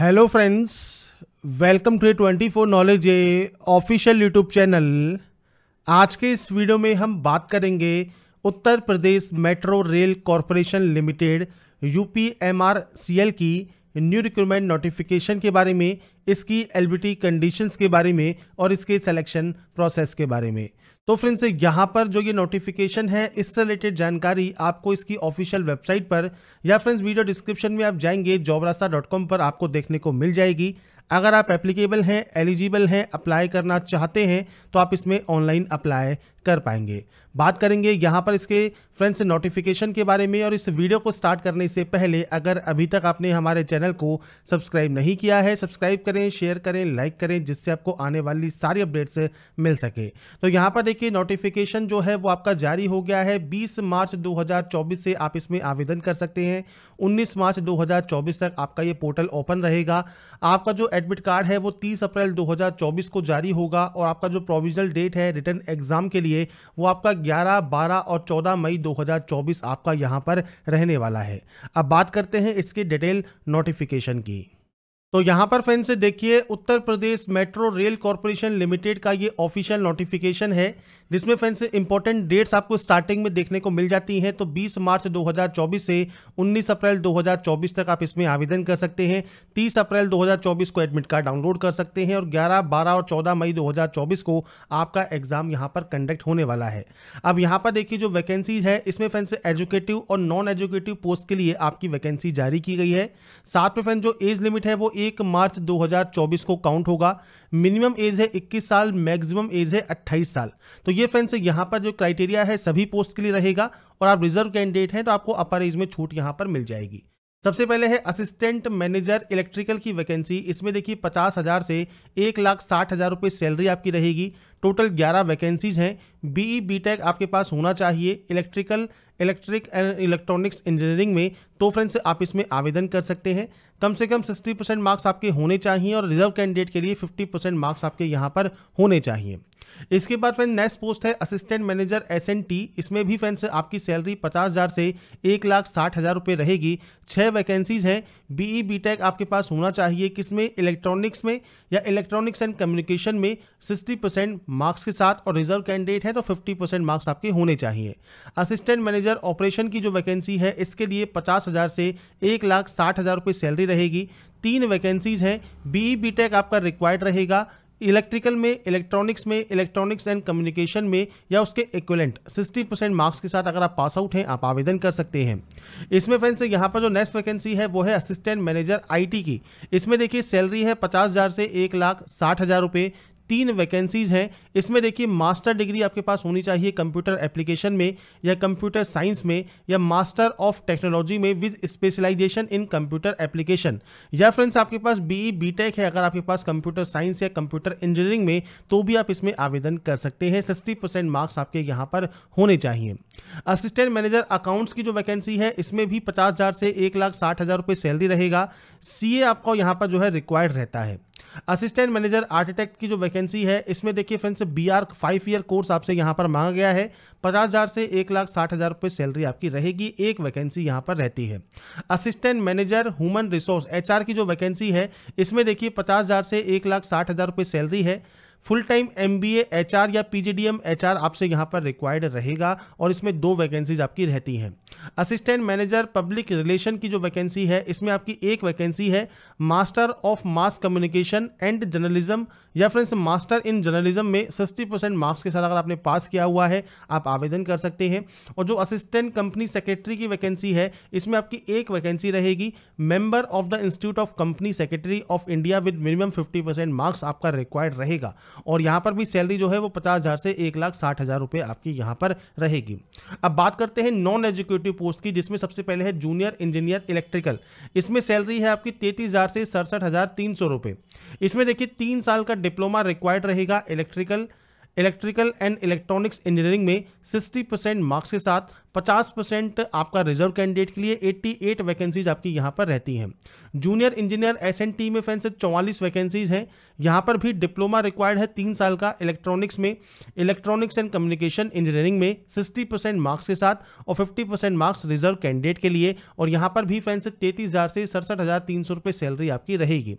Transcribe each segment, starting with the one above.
hello friends welcome to twenty four knowledge a official YouTube channel आज के इस video में हम बात करेंगे Uttar Pradesh metro rail corporation limited U की न्यू रिक्रूटमेंट नोटिफिकेशन के बारे में इसकी एलबीटी कंडीशंस के बारे में और इसके सिलेक्शन प्रोसेस के बारे में तो फ्रेंड्स यहाँ पर जो ये नोटिफिकेशन है इससे रिलेटेड जानकारी आपको इसकी ऑफिशियल वेबसाइट पर या फ्रेंड्स वीडियो डिस्क्रिप्शन में आप जाएंगे जॉबरास्ता पर आपको देखने को मिल जाएगी अगर आप एप्लीकेबल हैं एलिजिबल हैं अप्लाई करना चाहते हैं तो आप इसमें ऑनलाइन अप्लाई कर पाएंगे बात करेंगे यहाँ पर इसके फ्रेंड्स नोटिफिकेशन के बारे में और इस वीडियो को स्टार्ट करने से पहले अगर अभी तक आपने हमारे चैनल को सब्सक्राइब नहीं किया है सब्सक्राइब करें शेयर करें लाइक करें जिससे आपको आने वाली सारी अपडेट्स मिल सके तो यहाँ पर देखिए नोटिफिकेशन जो है वो आपका जारी हो गया है बीस मार्च दो से आप इसमें आवेदन कर सकते हैं उन्नीस मार्च दो तक आपका ये पोर्टल ओपन रहेगा आपका जो एडमिट कार्ड है वो तीस अप्रैल दो को जारी होगा और आपका जो प्रोविजनल डेट है रिटर्न एग्जाम के लिए वो आपका 11, 12 और 14 मई 2024 आपका यहाँ पर रहने वाला है अब बात करते हैं इसकी डिटेल नोटिफिकेशन की तो यहां पर फ्रेंड से देखिए Uttar Pradesh metro rail corporation limited का ये ऑफिशियल नोटिफिकेशन है जिसमें फ्रेंड से इंपॉर्टेंट डेट्स आपको स्टार्टिंग में देखने को मिल जाती हैं तो 20 मार्च 2024 से 19 अप्रैल 2024 तक आप इसमें आवेदन कर सकते हैं 30 अप्रैल 2024 को एडमिट कार्ड डाउनलोड कर सकते हैं और ग्यारह बारह और चौदह मई दो को आपका एग्जाम यहाँ पर कंडक्ट होने वाला है अब यहाँ पर देखिए जो वैकेंसी है इसमें फ्रेंड से एजुकेटिव और नॉन एजुकेटिव पोस्ट के लिए आपकी वैकेंसी जारी की गई है साथ में फ्रेंड जो एज लिमिट है वो एक मार्च 2024 को काउंट होगा मिनिमम एज है 21 साल मैक्सिमम एज है 28 साल तो ये फ्रेंड्स यहाँ पर जो क्राइटेरिया है सभी पोस्ट के लिए रहेगा और आप रिजर्व कैंडिडेट हैं तो आपको अपर एज में छूट यहाँ पर मिल जाएगी सबसे पहले है असिस्टेंट मैनेजर इलेक्ट्रिकल की वैकेंसी इसमें देखिए पचास हज़ार से एक लाख साठ हज़ार रुपये सैलरी आपकी रहेगी टोटल ग्यारह वैकेंसीज हैं बीई बीटेक आपके पास होना चाहिए electrical electric and electronics engineering में तो फ्रेंड्स आप इसमें आवेदन कर सकते हैं कम से कम 60 परसेंट मार्क्स आपके होने चाहिए और रिजर्व कैंडिडेट के लिए 50 परसेंट मार्क्स आपके यहाँ पर होने चाहिए इसके बाद फ्रेंड नेक्स्ट पोस्ट है असिस्टेंट मैनेजर एस इसमें भी फ्रेंड्स आपकी सैलरी पचास हज़ार से एक लाख साठ हज़ार रुपये रहेगी छः वैकेंसीज हैं बीई बीटेक e, आपके पास होना चाहिए किसमें इलेक्ट्रॉनिक्स में या इलेक्ट्रॉनिक्स एंड कम्युनिकेशन में सिक्सटी परसेंट मार्क्स के साथ और रिजर्व कैंडिडेट है तो फिफ्टी परसेंट मार्क्स आपके होने चाहिए असिस्टेंट मैनेजर ऑपरेशन की जो वैकेंसी है इसके लिए पचास हज़ार से एक लाख साठ हज़ार रुपये सैलरी रहेगी तीन वैकेंसीज़ हैं बी बी टेक आपका रिक्वायर्ड रहेगा इलेक्ट्रिकल में इलेक्ट्रॉनिक्स में इलेक्ट्रॉनिक्स एंड कम्युनिकेशन में या उसके इक्वलेंट 60 परसेंट मार्क्स के साथ अगर आप पास आउट हैं आप आवेदन कर सकते हैं इसमें फ्रेंड्स यहाँ पर जो नेक्स्ट वैकेंसी है वो है असिस्टेंट मैनेजर आईटी की इसमें देखिए सैलरी है पचास हज़ार से एक लाख साठ हज़ार रुपये तीन वैकेंसीज़ हैं इसमें देखिए मास्टर डिग्री आपके पास होनी चाहिए कंप्यूटर एप्लीकेशन में या कंप्यूटर साइंस में या मास्टर ऑफ टेक्नोलॉजी में with specialization in computer application या फ्रेंड्स आपके पास बीई बीटेक e, है अगर आपके पास कंप्यूटर साइंस या कंप्यूटर इंजीनियरिंग में तो भी आप इसमें आवेदन कर सकते हैं सिक्सटी परसेंट मार्क्स आपके यहाँ पर होने चाहिए असिस्टेंट मैनेजर अकाउंट्स की जो वैकेंसी है इसमें भी पचास हज़ार से एक लाख साठ हज़ार रुपये सैलरी रहेगा सी आपको यहाँ पर जो है रिक्वायर्ड रहता है असिस्टेंट मैनेजर आर्किटेक्ट की जो वैकेंसी है इसमें देखिए friends B R five year course आपसे यहाँ पर मांगा गया है पचास हज़ार से एक लाख साठ हज़ार रुपये सैलरी आपकी रहेगी एक वैकेंसी यहाँ पर रहती है assistant manager human resource H की जो वैकेंसी है इसमें देखिए पचास हज़ार से एक लाख साठ हज़ार रुपये सैलरी है full time M B HR या P G D M HR आपसे यहाँ पर रिक्वायर्ड रहेगा और इसमें दो वैकेंसीज आपकी रहती हैं असिस्टेंट मैनेजर पब्लिक रिलेशन की जो वैकेंसी है इसमें आपकी एक वैकेंसी है master of mass communication and journalism या फ्रेंड्स मास्टर इन जर्नलिज्म में सिक्सटी परसेंट मार्क्स के साथ अगर आपने पास किया हुआ है आप आवेदन कर सकते हैं और जो असिस्टेंट कंपनी सेक्रेटरी की वैकेंसी है इसमें आपकी एक वैकेंसी रहेगी member of the institute of company secretary of India with minimum 50 percent marks आपका रिक्वायर्ड रहेगा और यहाँ पर भी सैलरी जो है वो पचास हज़ार से एक लाख साठ हज़ार रुपये आपकी यहाँ पर रहेगी अब बात करते हैं नॉन एजुकेटिव पोस्ट की जिसमें सबसे पहले है जूनियर इंजीनियर इलेक्ट्रिकल इसमें सैलरी है आपकी तैंतीस हज़ार से सड़सठ हज़ार तीन सौ रुपए इसमें देखिए तीन साल का डिप्लोमा रिक्वायर्ड रहेगा electrical electrical and electronics engineering में 60 परसेंट मार्क्स के साथ 50 परसेंट आपका रिजर्व कैंडिडेट के लिए 88 वैकेंसीज आपकी यहाँ पर रहती हैं junior engineer S N T में फ्रेंड्स चौवालीस वैकेंसीज हैं यहाँ पर भी डिप्लोमा रिक्वायर्ड है तीन साल का इलेक्ट्रॉनिक्स में इलेक्ट्रॉनिक्स एंड कम्युनिकेशन इंजीनियरिंग में सिक्सटी परसेंट मार्क्स के साथ और fifty percent marks reserve candidate के लिए और यहाँ पर भी फ्रेंड्स तैतीस हज़ार से सड़सठ हज़ार तीन सौ रुपये सैलरी आपकी रहेगी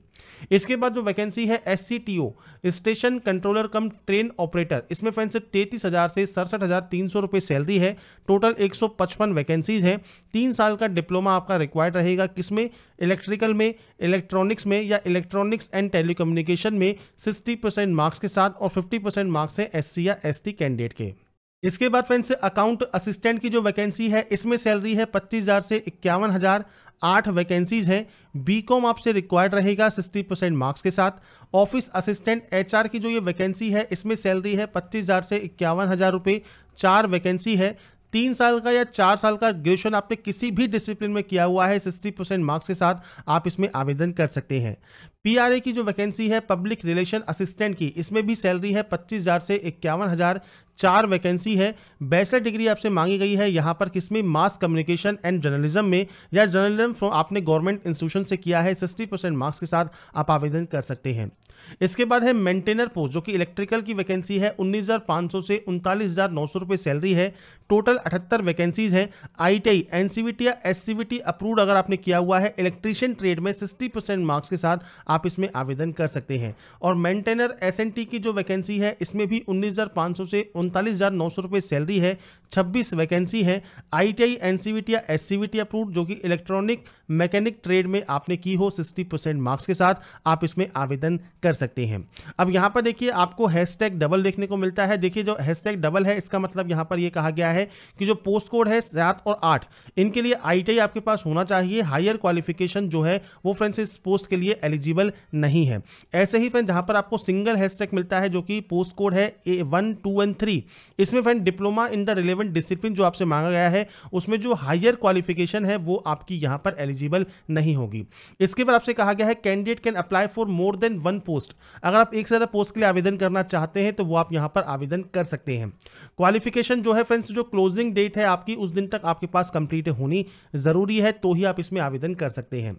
इसके बाद जो वैकेंसी है S C T O station controller cum train operator इसमें फ्रेंड्स तैतीस हज़ार से सड़सठ हज़ार तीन सौ रुपये सैलरी है टोटल 155 वैकेंसीज हैं तीन साल का डिप्लोमा आपका रिक्वायर्ड रहेगा किसमें इलेक्ट्रिकल में इलेक्ट्रॉनिक्स में या इलेक्ट्रॉनिक्स एंड टेलीकम्युनिकेशन में 60 परसेंट मार्क्स के साथ और 50 परसेंट मार्क्स हैं एससी या एसटी कैंडिडेट के इसके बाद फ्रेंड्स अकाउंट असिस्टेंट की जो वैकेंसी है इसमें सैलरी है पच्चीस हज़ार से इक्यावन हज़ार आठ वैकेंसीज हैं बीकॉम आपसे रिक्वायर्ड रहेगा सिक्सटी परसेंट मार्क्स के साथ ऑफिस असिस्टेंट एचआर की जो ये वैकेंसी है इसमें सैलरी है पच्चीस हज़ार से इक्यावन हज़ार रुपये चार वैकेंसी है तीन साल का या चार साल का ग्रेजुएशन आपने किसी भी डिसिप्लिन में किया हुआ है सिक्सटी परसेंट मार्क्स के साथ आप इसमें आवेदन कर सकते हैं पीआरए की जो वैकेंसी है पब्लिक रिलेशन असिस्टेंट की इसमें भी सैलरी है पच्चीस हज़ार से इक्यावन हज़ार चार वैकेंसी है बैचलर डिग्री आपसे मांगी गई है यहाँ पर किसमें मास कम्युनिकेशन एंड जर्नलिज्म में या जर्नलिज्म फ्रॉम आपने गवर्नमेंट इंस्टीट्यूशन से किया है सिक्सटी परसेंट मार्क्स के साथ आप आवेदन कर सकते हैं इसके बाद है मेंटेनर पोस्ट जो कि इलेक्ट्रिकल की वैकेंसी है 19,500 से उनतालीस रुपए सैलरी है टोटल अठहत्तर वैकेंसीज है आई टी एनसीवीटी या एससीवीटी अप्रूव्ड अगर आपने किया हुआ है इलेक्ट्रीशियन ट्रेड में 60 परसेंट मार्क्स के साथ आप इसमें आवेदन कर सकते हैं और मेंटेनर एसएनटी की जो वैकेंसी है इसमें भी 19,500 से उनतालीस रुपए सैलरी है छब्बीस वैकेंसी है आईटीआई एनसीवीटी या एससीवीटी अप्रूव जो कि इलेक्ट्रॉनिक मैकेनिक ट्रेड में आपने की हो 60 परसेंट मार्क्स के साथ आप इसमें आवेदन कर सकते हैं अब यहाँ पर देखिए आपको हैशटैग डबल देखने को मिलता है देखिए जो हैशटैग डबल है इसका मतलब यहाँ पर यह कहा गया है कि जो पोस्ट कोड है सात और आठ इनके लिए आई आपके पास होना चाहिए हायर क्वालिफिकेशन जो है वो फ्रेंड्स इस पोस्ट के लिए एलिजिबल नहीं है ऐसे ही फ्रेंड जहाँ पर आपको सिंगल हैश मिलता है जो कि पोस्ट कोड है A one two and three इसमें friend diploma in the relevant management discipline जो आपसे मांगा गया है उसमें जो हायर क्वालिफिकेशन है वो आपकी यहां पर एलिजिबल नहीं होगी इसके बाद आपसे कहा गया है candidate can apply for more than one post अगर आप एक से ज़्यादा पोस्ट के लिए आवेदन करना चाहते हैं तो वो आप यहां पर आवेदन कर सकते हैं क्वालिफिकेशन जो है फ्रेंड्स जो क्लोजिंग डेट है आपकी उस दिन तक आपके पास कंप्लीट होनी ज़रूरी है तो ही आप इसमें आवेदन कर सकते हैं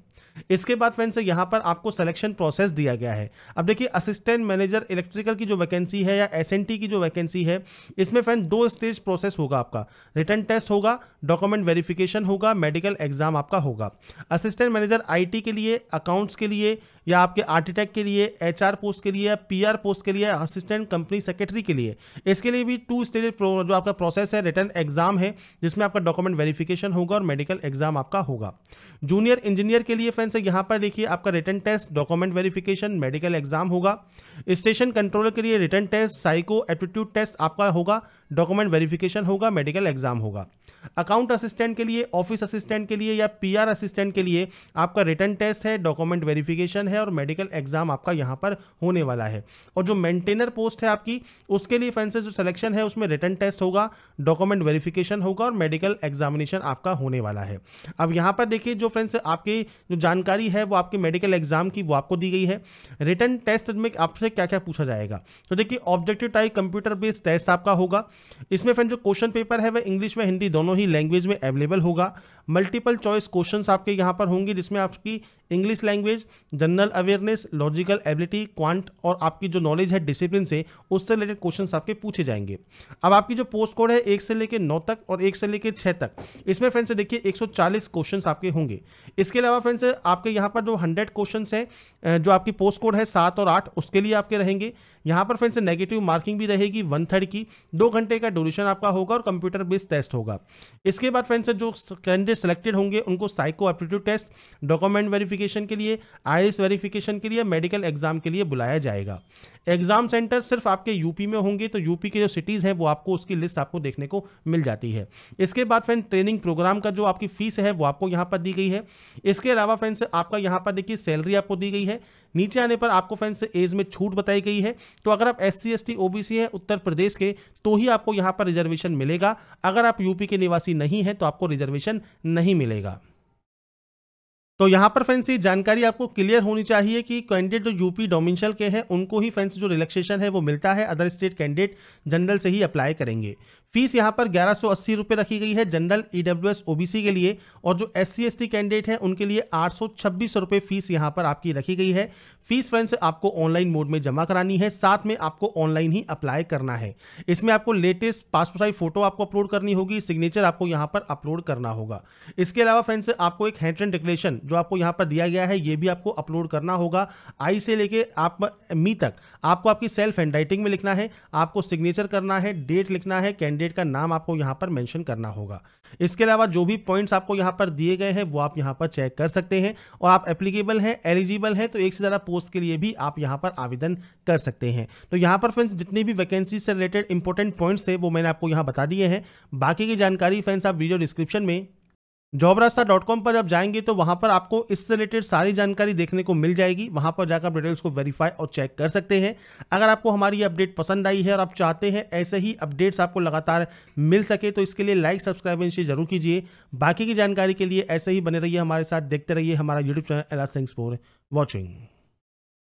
इसके बाद फ्रेंड्स यहाँ पर आपको सिलेक्शन प्रोसेस दिया गया है अब देखिए असिस्टेंट मैनेजर इलेक्ट्रिकल की जो वैकेंसी है या एस की जो वैकेंसी है इसमें फ्रेंड दो स्टेज प्रोसेस होगा आपका रिटर्न टेस्ट होगा डॉक्यूमेंट वेरिफिकेशन होगा मेडिकल एग्जाम आपका होगा असिस्टेंट मैनेजर आई के लिए अकाउंट्स के लिए या आपके आर्किटेक्ट के लिए एचआर पोस्ट के लिए या आर पोस्ट के लिए असिस्टेंट कंपनी सेक्रेटरी के लिए इसके लिए भी टू स्टेज जो आपका प्रोसेस है रिटर्न एग्जाम है जिसमें आपका डॉक्यूमेंट वेरिफिकेशन होगा और मेडिकल एग्जाम आपका होगा जूनियर इंजीनियर के लिए डिस्टेंस है यहाँ पर देखिए आपका written test document verification medical exam होगा स्टेशन कंट्रोलर के लिए written test psycho aptitude test आपका होगा डॉक्यूमेंट वेरिफिकेशन होगा मेडिकल एग्जाम होगा अकाउंट असिस्टेंट के लिए ऑफिस असिस्टेंट के लिए या पीआर असिस्टेंट के लिए आपका रिटर्न टेस्ट है डॉक्यूमेंट वेरिफिकेशन है और मेडिकल एग्जाम आपका यहाँ पर होने वाला है और जो मेंटेनर पोस्ट है आपकी उसके लिए फैंसे जो सिलेक्शन है उसमें रिटर्न टेस्ट होगा डॉक्यूमेंट वेरिफिकेशन होगा और मेडिकल एग्जामिनेशन आपका होने वाला है अब यहां पर देखिए जो फ्रेंड्स आपकी जो जानकारी है वो आपके मेडिकल एग्जाम की वो आपको दी गई है रिटर्न टेस्ट में आपसे क्या क्या पूछा जाएगा तो देखिए objective type computer based test आपका होगा इसमें फ्रेंड जो क्वेश्चन पेपर है वह इंग्लिश में हिंदी दोनों दोनों ही लैंग्वेज में अवेलेबल होगा मल्टीपल चॉइस क्वेश्चन आपके यहाँ पर होंगे जिसमें आपकी English language general awareness logical ability quant और आपकी जो नॉलेज है डिसिप्लिन से उससे रिलेटेड क्वेश्चन आपके पूछे जाएंगे अब आपकी जो पोस्ट कोड है एक से लेकर नौ तक और एक से लेकर छः तक इसमें से देखिए 140 क्वेश्चंस आपके होंगे इसके अलावा फ्रेंड्स आपके यहाँ पर जो हंड्रेड क्वेश्चन हैं जो आपकी पोस्ट कोड है सात और आठ उसके लिए आपके रहेंगे यहाँ पर फ्रेंड्स नेगेटिव मार्किंग भी रहेगी वन थर्ड की दो घंटे का ड्यूरेशन आपका होगा और कंप्यूटर बेस्ड टेस्ट होगा इसके बाद फ्रेंड्स जो कैंडिडेट कैंडिडेट सेलेक्टेड होंगे उनको psycho aptitude test document verification के लिए आईरिस वेरिफिकेशन के लिए मेडिकल एग्जाम के लिए बुलाया जाएगा एग्जाम सेंटर सिर्फ आपके यूपी में होंगे तो यूपी के जो सिटीज़ हैं वो आपको उसकी लिस्ट आपको देखने को मिल जाती है इसके बाद फ्रेंड ट्रेनिंग प्रोग्राम का जो आपकी फीस है वो आपको यहाँ पर दी गई है इसके अलावा फ्रेंड्स आपका यहाँ पर देखिए सैलरी आपको दी गई है नीचे आने पर आपको फ्रेंड्स एज में छूट बताई गई है तो अगर आप S C S T OBC हैं उत्तर प्रदेश के तो ही आपको यहाँ पर रिजर्वेशन मिलेगा अगर आप यूपी के निवासी नहीं हैं तो आपको रिजर्वेशन नहीं मिलेगा तो यहाँ पर फ्रेंड्स ये जानकारी आपको क्लियर होनी चाहिए कि कैंडिडेट जो यूपी डोमिनशल के हैं उनको ही फ्रेंड्स जो रिलैक्सेशन है वो मिलता है अदर स्टेट कैंडिडेट जनरल से ही अप्लाई करेंगे फीस यहाँ पर ग्यारह सौ अस्सी रुपये रखी गई है general E W S OBC के लिए और जो S C S T candidate हैं उनके लिए आठ सौ छब्बीस रुपये फीस यहाँ पर आपकी रखी गई है फीस फ्रेंड्स आपको ऑनलाइन मोड में जमा करानी है साथ में आपको ऑनलाइन ही अप्लाई करना है इसमें आपको लेटेस्ट पासपोर्ट साइज फोटो आपको अपलोड करनी होगी सिग्नेचर आपको यहाँ पर अपलोड करना होगा इसके अलावा फ्रेंड्स आपको एक हैंड डिक्लेरेशन जो आपको यहाँ पर दिया गया है ये भी आपको अपलोड करना होगा आई से लेके आप मी तक आपको आपकी सेल्फ हैंड में लिखना है आपको सिग्नेचर करना है डेट लिखना है कैंडिडेट कैंडिडेट का नाम आपको यहाँ पर मेंशन करना होगा इसके अलावा जो भी पॉइंट्स आपको यहाँ पर दिए गए हैं वो आप यहाँ पर चेक कर सकते हैं और आप एप्लीकेबल हैं एलिजिबल हैं तो एक से ज़्यादा पोस्ट के लिए भी आप यहाँ पर आवेदन कर सकते हैं तो यहाँ पर फ्रेंड्स जितनी भी वैकेंसी से रिलेटेड इंपॉर्टेंट पॉइंट्स थे वो मैंने आपको यहाँ बता दिए हैं बाकी की जानकारी फ्रेंड्स आप वीडियो डिस्क्रिप्शन में जॉब रास्ता डॉट कॉम पर आप जाएंगे तो वहां पर आपको इससे रिलेटेड सारी जानकारी देखने को मिल जाएगी वहां पर जाकर आप डिटेल्स को वेरीफाई और चेक कर सकते हैं अगर आपको हमारी ये अपडेट पसंद आई है और आप चाहते हैं ऐसे ही अपडेट्स आपको लगातार मिल सके तो इसके लिए लाइक सब्सक्राइब एंड शेयर जरूर कीजिए बाकी की जानकारी के लिए ऐसे ही बने रहिए हमारे साथ देखते रहिए हमारा यूट्यूब चैनल एलास थिंग्स फॉर वॉचिंग